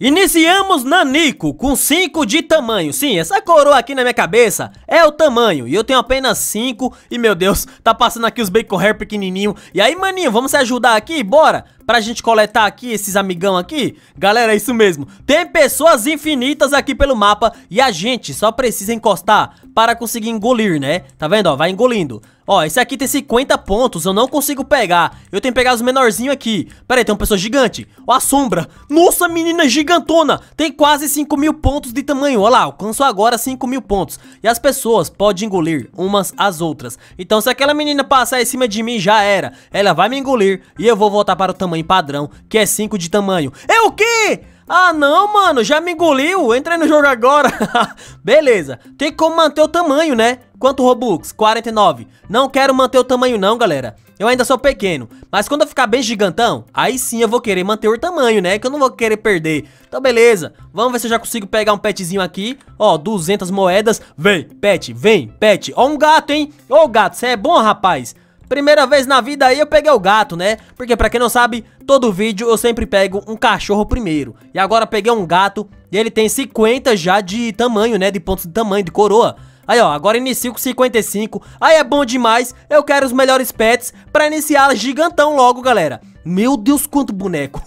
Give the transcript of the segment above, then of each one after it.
Iniciamos Nanico com 5 de tamanho Sim, essa coroa aqui na minha cabeça é o tamanho E eu tenho apenas 5 E meu Deus, tá passando aqui os bacon hair pequenininho E aí maninho, vamos se ajudar aqui? Bora! Pra gente coletar aqui esses amigão aqui Galera, é isso mesmo Tem pessoas infinitas aqui pelo mapa E a gente só precisa encostar para conseguir engolir, né? Tá vendo? Ó, vai engolindo Ó, esse aqui tem 50 pontos, eu não consigo pegar. Eu tenho que pegar os menorzinhos aqui. Pera aí, tem uma pessoa gigante. Ó, a sombra. Nossa, menina é gigantona. Tem quase 5 mil pontos de tamanho. Ó lá, alcançou agora 5 mil pontos. E as pessoas podem engolir umas às outras. Então, se aquela menina passar em cima de mim, já era. Ela vai me engolir e eu vou voltar para o tamanho padrão, que é 5 de tamanho. É o quê? Ah, não, mano, já me engoliu. Entrei no jogo agora. Beleza. Tem como manter o tamanho, né? Quanto Robux? 49. Não quero manter o tamanho não, galera. Eu ainda sou pequeno, mas quando eu ficar bem gigantão, aí sim eu vou querer manter o tamanho, né? Que eu não vou querer perder. Então beleza, vamos ver se eu já consigo pegar um petzinho aqui. Ó, 200 moedas. Vem, pet, vem, pet. Ó um gato, hein? Ô gato, você é bom, rapaz? Primeira vez na vida aí eu peguei o gato, né? Porque pra quem não sabe, todo vídeo eu sempre pego um cachorro primeiro. E agora peguei um gato e ele tem 50 já de tamanho, né? De pontos de tamanho, de coroa. Aí, ó, agora inicio com 55. Aí é bom demais. Eu quero os melhores pets pra iniciar gigantão logo, galera. Meu Deus, quanto boneco.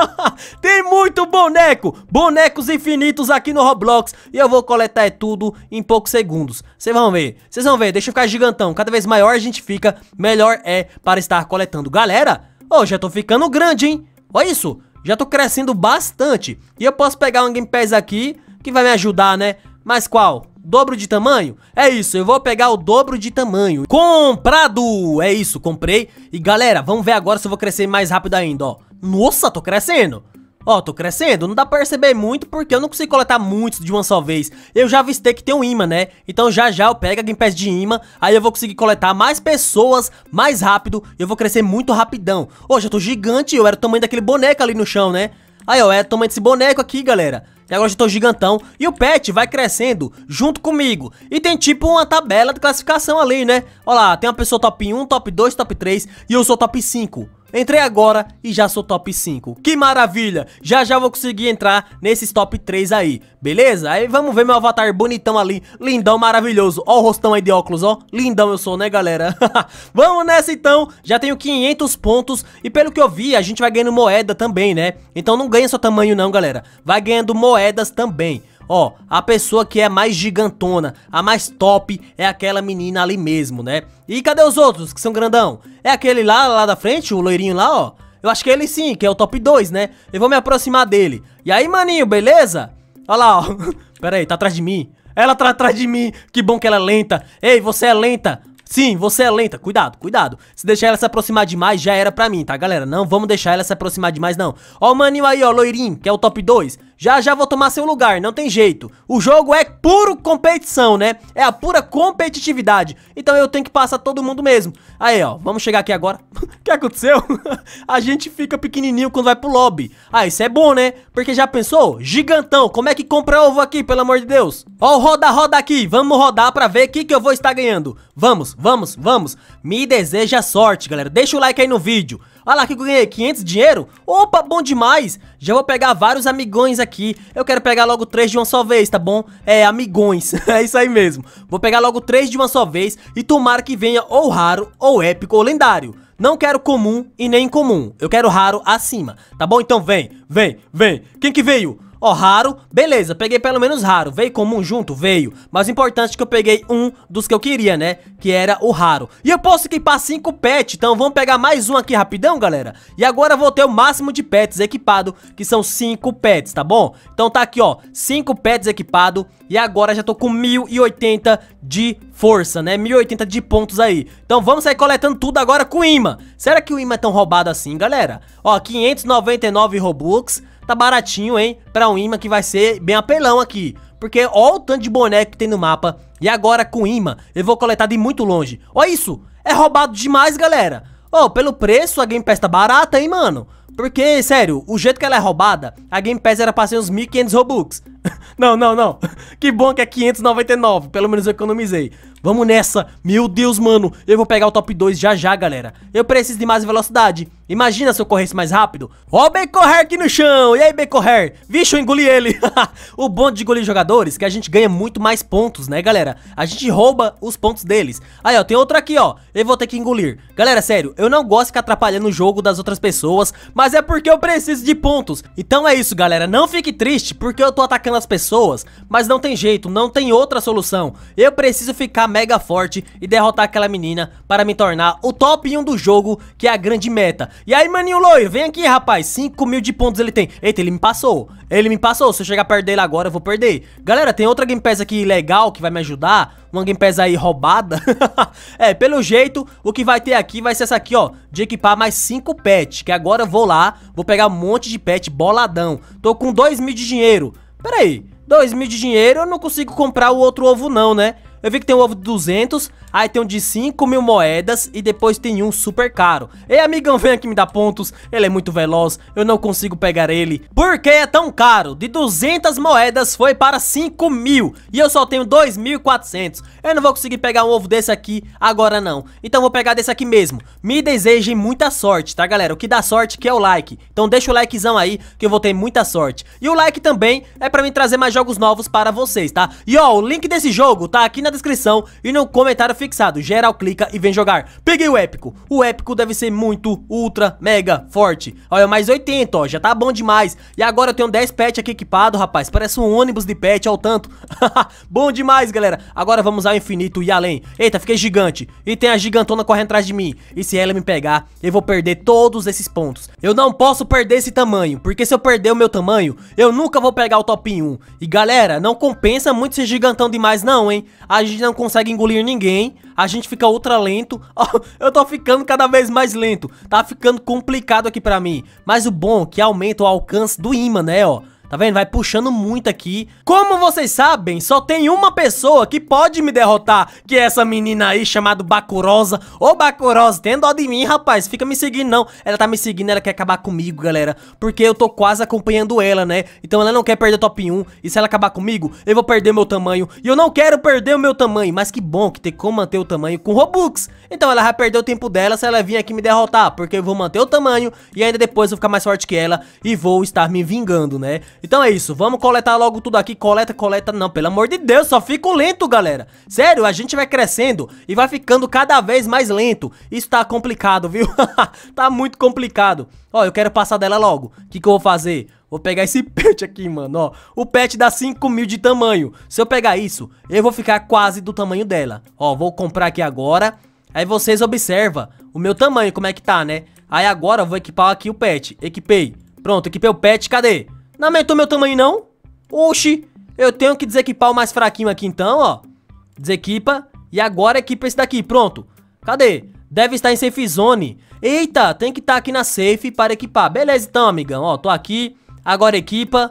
Tem muito boneco. Bonecos infinitos aqui no Roblox. E eu vou coletar é tudo em poucos segundos. Vocês vão ver. Vocês vão ver. Deixa eu ficar gigantão. Cada vez maior a gente fica, melhor é para estar coletando. Galera, ó, oh, já tô ficando grande, hein? Olha isso. Já tô crescendo bastante. E eu posso pegar um Game Pass aqui que vai me ajudar, né? Mas qual? dobro de tamanho? É isso, eu vou pegar o dobro de tamanho. Comprado! É isso, comprei. E galera, vamos ver agora se eu vou crescer mais rápido ainda, ó. Nossa, tô crescendo. Ó, tô crescendo, não dá pra perceber muito porque eu não consigo coletar muitos de uma só vez Eu já avistei que tem um imã, né? Então já já eu pego a Game Pass de imã Aí eu vou conseguir coletar mais pessoas, mais rápido Eu vou crescer muito rapidão Hoje eu tô gigante, eu era o tamanho daquele boneco ali no chão, né? Aí ó, é o tamanho desse boneco aqui, galera e agora eu tô gigantão. E o pet vai crescendo junto comigo. E tem tipo uma tabela de classificação ali, né? Olha lá, tem uma pessoa top 1, top 2, top 3 e eu sou top 5. Entrei agora e já sou top 5. Que maravilha! Já já vou conseguir entrar nesses top 3 aí, beleza? Aí vamos ver meu avatar bonitão ali, lindão, maravilhoso. Ó o rostão aí de óculos, ó. Lindão eu sou, né, galera? vamos nessa então. Já tenho 500 pontos e pelo que eu vi, a gente vai ganhando moeda também, né? Então não ganha só tamanho não, galera. Vai ganhando moedas também. Ó, a pessoa que é mais gigantona, a mais top, é aquela menina ali mesmo, né? E cadê os outros que são grandão? É aquele lá, lá da frente, o loirinho lá, ó. Eu acho que é ele sim, que é o top 2, né? Eu vou me aproximar dele. E aí, maninho, beleza? Ó lá, ó. Pera aí, tá atrás de mim. Ela tá atrás de mim. Que bom que ela é lenta. Ei, você é lenta. Sim, você é lenta. Cuidado, cuidado. Se deixar ela se aproximar demais, já era pra mim, tá, galera? Não vamos deixar ela se aproximar demais, não. Ó o maninho aí, ó, loirinho, que é o top 2 já já vou tomar seu lugar, não tem jeito. O jogo é puro competição, né? É a pura competitividade. Então eu tenho que passar todo mundo mesmo. Aí, ó, vamos chegar aqui agora. O que aconteceu? a gente fica pequenininho quando vai pro lobby. Ah, isso é bom, né? Porque já pensou? Gigantão, como é que compra ovo aqui, pelo amor de Deus? Ó, roda, roda aqui. Vamos rodar pra ver o que, que eu vou estar ganhando. Vamos, vamos, vamos me deseja sorte, galera. Deixa o like aí no vídeo. Olha lá, que eu ganhei 500 dinheiro. Opa, bom demais. Já vou pegar vários amigões aqui. Eu quero pegar logo três de uma só vez, tá bom? É, amigões. é isso aí mesmo. Vou pegar logo três de uma só vez e tomara que venha ou raro, ou épico, ou lendário. Não quero comum e nem incomum. Eu quero raro acima, tá bom? Então vem, vem, vem. Quem que veio? Ó, raro, beleza, peguei pelo menos raro. Veio comum junto? Veio. Mas o importante é que eu peguei um dos que eu queria, né? Que era o raro. E eu posso equipar 5 pets, então vamos pegar mais um aqui rapidão, galera. E agora eu vou ter o máximo de pets equipado, que são 5 pets, tá bom? Então tá aqui, ó, 5 pets equipado. E agora já tô com 1080 de força, né? 1080 de pontos aí. Então vamos sair coletando tudo agora com imã. Será que o imã é tão roubado assim, galera? Ó, 599 Robux tá baratinho, hein? Pra um imã que vai ser bem apelão aqui. Porque ó o tanto de boneco que tem no mapa. E agora com imã, eu vou coletar de muito longe. Olha isso, é roubado demais, galera. Ó, oh, pelo preço a Game Pass tá barata, hein, mano? Porque, sério, o jeito que ela é roubada, a Game Pass era pra ser uns 1.500 Robux. não, não, não. que bom que é 599, pelo menos eu economizei. Vamos nessa. Meu Deus, mano. Eu vou pegar o top 2 já já, galera. Eu preciso de mais velocidade. Imagina se eu corresse mais rápido. Ó o Becorrer aqui no chão. E aí, Becorrer? Vixe, eu engoli ele. o bom de engolir jogadores é que a gente ganha muito mais pontos, né, galera? A gente rouba os pontos deles. Aí, ó, tem outro aqui, ó. Eu vou ter que engolir. Galera, sério, eu não gosto de ficar atrapalhando o jogo das outras pessoas, mas é porque eu preciso de pontos. Então é isso, galera. Não fique triste porque eu tô atacando as pessoas, mas não tem jeito, não tem outra solução. Eu preciso ficar mega forte e derrotar aquela menina para me tornar o top 1 do jogo, que é a grande meta. E aí, maninho loiro, vem aqui, rapaz. 5 mil de pontos ele tem. Eita, ele me passou. Ele me passou. Se eu chegar perto dele agora, eu vou perder. Galera, tem outra Game Pass aqui legal que vai me ajudar. Uma Game Pass aí roubada. é, pelo jeito, o que vai ter aqui vai ser essa aqui, ó. De equipar mais 5 pets. Que agora eu vou lá, vou pegar um monte de pet boladão. Tô com 2 mil de dinheiro. Pera aí, 2 mil de dinheiro eu não consigo comprar o outro ovo não, né? Eu vi que tem um ovo de 200, aí tem um de 5 mil moedas e depois tem um super caro. Ei, amigão, vem aqui me dar pontos. Ele é muito veloz, eu não consigo pegar ele. Por que é tão caro? De 200 moedas foi para 5 mil e eu só tenho 2.400. Eu não vou conseguir pegar um ovo desse aqui agora não. Então vou pegar desse aqui mesmo. Me desejem muita sorte, tá galera? O que dá sorte que é o like. Então deixa o likezão aí que eu vou ter muita sorte. E o like também é pra mim trazer mais jogos novos para vocês, tá? E ó, o link desse jogo tá aqui na na descrição e no comentário fixado. Geral clica e vem jogar. Peguei o épico. O épico deve ser muito, ultra, mega, forte. Olha, mais 80, ó. Já tá bom demais. E agora eu tenho 10 pet aqui equipado, rapaz. Parece um ônibus de pet ao tanto. bom demais, galera. Agora vamos ao infinito e além. Eita, fiquei gigante. E tem a gigantona correndo atrás de mim. E se ela me pegar, eu vou perder todos esses pontos. Eu não posso perder esse tamanho, porque se eu perder o meu tamanho, eu nunca vou pegar o top 1. E galera, não compensa muito ser gigantão demais não, hein? A a gente não consegue engolir ninguém, a gente fica ultra lento. Oh, eu tô ficando cada vez mais lento, tá ficando complicado aqui pra mim. Mas o bom é que aumenta o alcance do imã, né, ó. Tá vendo? Vai puxando muito aqui. Como vocês sabem, só tem uma pessoa que pode me derrotar, que é essa menina aí chamada Bacurosa. Ô, Bacurosa, tem dó de mim, rapaz. Fica me seguindo, não. Ela tá me seguindo, ela quer acabar comigo, galera. Porque eu tô quase acompanhando ela, né? Então ela não quer perder top 1. E se ela acabar comigo, eu vou perder meu tamanho. E eu não quero perder o meu tamanho. Mas que bom que tem como manter o tamanho com Robux. Então ela vai perder o tempo dela se ela vir aqui me derrotar. Porque eu vou manter o tamanho e ainda depois eu vou ficar mais forte que ela e vou estar me vingando, né? Então é isso, vamos coletar logo tudo aqui, coleta, coleta, não, pelo amor de Deus, só fico lento, galera. Sério, a gente vai crescendo e vai ficando cada vez mais lento. Isso tá complicado, viu? tá muito complicado. Ó, eu quero passar dela logo. O que, que eu vou fazer? Vou pegar esse pet aqui, mano, ó. O pet dá 5 mil de tamanho. Se eu pegar isso, eu vou ficar quase do tamanho dela. Ó, vou comprar aqui agora. Aí vocês observam o meu tamanho, como é que tá, né? Aí agora eu vou equipar aqui o pet. Equipei. Pronto, equipei o pet, cadê? Não aumentou meu tamanho não? Oxi, eu tenho que desequipar o mais fraquinho aqui então, ó. Desequipa. E agora equipa é esse daqui, pronto. Cadê? Deve estar em safe zone. Eita, tem que estar tá aqui na safe para equipar. Beleza então, amigão. Ó, tô aqui. Agora equipa.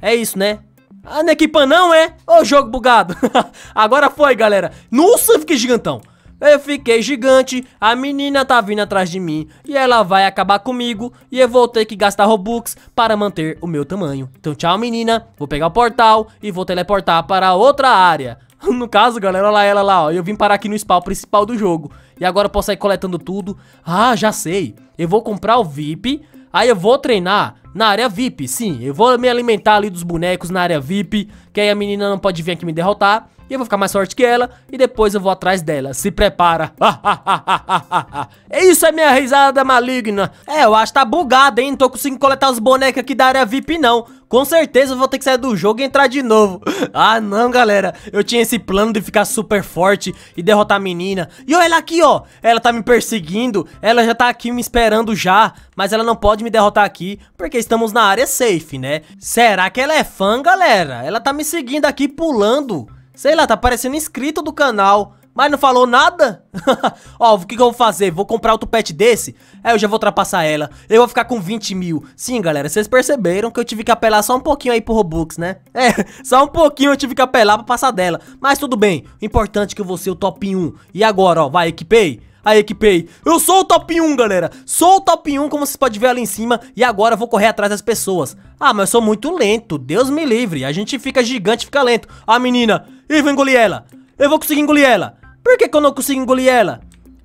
É isso, né? Ah, não é equipa não, é? Ô, jogo bugado. agora foi, galera. Nossa, fiquei gigantão. Eu fiquei gigante, a menina tá vindo atrás de mim e ela vai acabar comigo e eu vou ter que gastar Robux para manter o meu tamanho. Então tchau menina, vou pegar o portal e vou teleportar para outra área. No caso, galera, olha lá ela lá, ó. Eu vim parar aqui no spawn principal do jogo. E agora eu posso sair coletando tudo. Ah, já sei. Eu vou comprar o VIP. Aí eu vou treinar na área VIP. Sim, eu vou me alimentar ali dos bonecos na área VIP. Que aí a menina não pode vir aqui me derrotar e eu vou ficar mais forte que ela e depois eu vou atrás dela. Se prepara. é isso é minha risada maligna. É, eu acho que tá bugado, hein? Não tô conseguindo coletar os bonecos aqui da área VIP, não. Com certeza eu vou ter que sair do jogo e entrar de novo. ah, não, galera. Eu tinha esse plano de ficar super forte e derrotar a menina. E olha ela aqui, ó. Ela tá me perseguindo. Ela já tá aqui me esperando já. Mas ela não pode me derrotar aqui porque estamos na área safe, né? Será que ela é fã, galera? Ela tá me seguindo aqui pulando. Sei lá, tá parecendo inscrito do canal. Mas não falou nada? Ó, o que, que, eu vou fazer? Vou comprar outro pet desse? É, eu já vou ultrapassar ela. Eu vou ficar com 20 mil. Sim, galera, vocês perceberam que eu tive que apelar só um pouquinho aí pro Robux, né? É, só um pouquinho eu tive que apelar pra passar dela. Mas tudo bem, o importante é que eu vou ser o top 1. E agora, ó, vai, equipei. Aí, equipei. Eu sou o top 1, galera. Sou o top 1, como vocês podem ver ali em cima. E agora eu vou correr atrás das pessoas. Ah, mas eu sou muito lento. Deus me livre. A gente fica gigante, fica lento. A ah, menina. Eu vou engolir ela. Eu vou conseguir engolir ela. Por que, que eu não consigo engolir ela?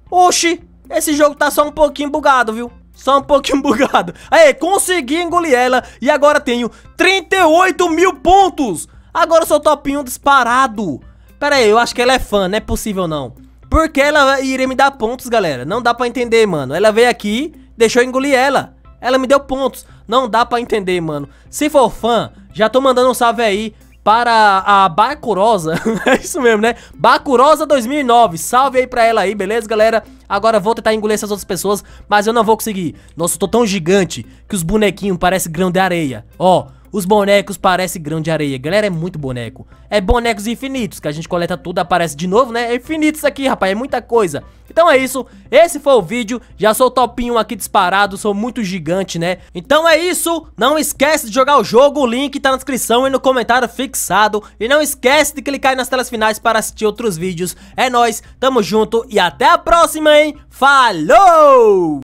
Oxi, esse jogo tá só um pouquinho bugado, viu? Só um pouquinho bugado. Aí, consegui engolir ela. E agora tenho 38 mil pontos. Agora eu sou top 1 disparado. Pera aí, eu acho que ela é fã. Não é possível, não. Porque ela iria me dar pontos, galera. Não dá pra entender, mano. Ela veio aqui, deixou eu engolir ela. Ela me deu pontos. Não dá pra entender, mano. Se for fã, já tô mandando um salve aí para a Bacurosa. é isso mesmo, né? Bacurosa 2009. Salve aí pra ela aí, beleza, galera? Agora vou tentar engolir essas outras pessoas, mas eu não vou conseguir. Nossa, eu tô tão gigante que os bonequinhos parecem grão de areia. Ó, os bonecos parecem grão de areia. Galera, é muito boneco. É bonecos infinitos, que a gente coleta tudo, aparece de novo, né? É infinito isso aqui, rapaz, é muita coisa. Então é isso, esse foi o vídeo. Já sou topinho aqui disparado, sou muito gigante, né? Então é isso, não esquece de jogar o jogo, o link tá na descrição e no comentário fixado. E não esquece de clicar aí nas telas finais para assistir outros vídeos. É nóis, tamo junto e até a próxima, hein? Falou!